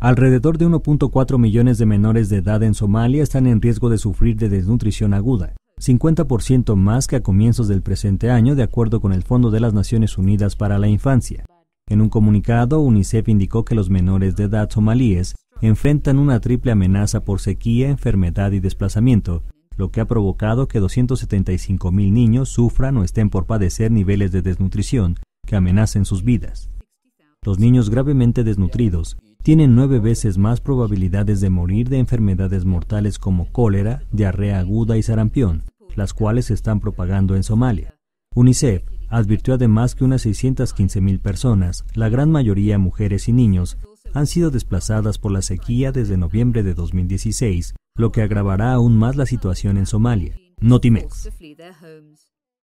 Alrededor de 1.4 millones de menores de edad en Somalia están en riesgo de sufrir de desnutrición aguda, 50% más que a comienzos del presente año, de acuerdo con el Fondo de las Naciones Unidas para la Infancia. En un comunicado, UNICEF indicó que los menores de edad somalíes enfrentan una triple amenaza por sequía, enfermedad y desplazamiento, lo que ha provocado que mil niños sufran o estén por padecer niveles de desnutrición que amenacen sus vidas. Los niños gravemente desnutridos tienen nueve veces más probabilidades de morir de enfermedades mortales como cólera, diarrea aguda y sarampión, las cuales se están propagando en Somalia. UNICEF advirtió además que unas 615.000 personas, la gran mayoría mujeres y niños, han sido desplazadas por la sequía desde noviembre de 2016, lo que agravará aún más la situación en Somalia. Notimex.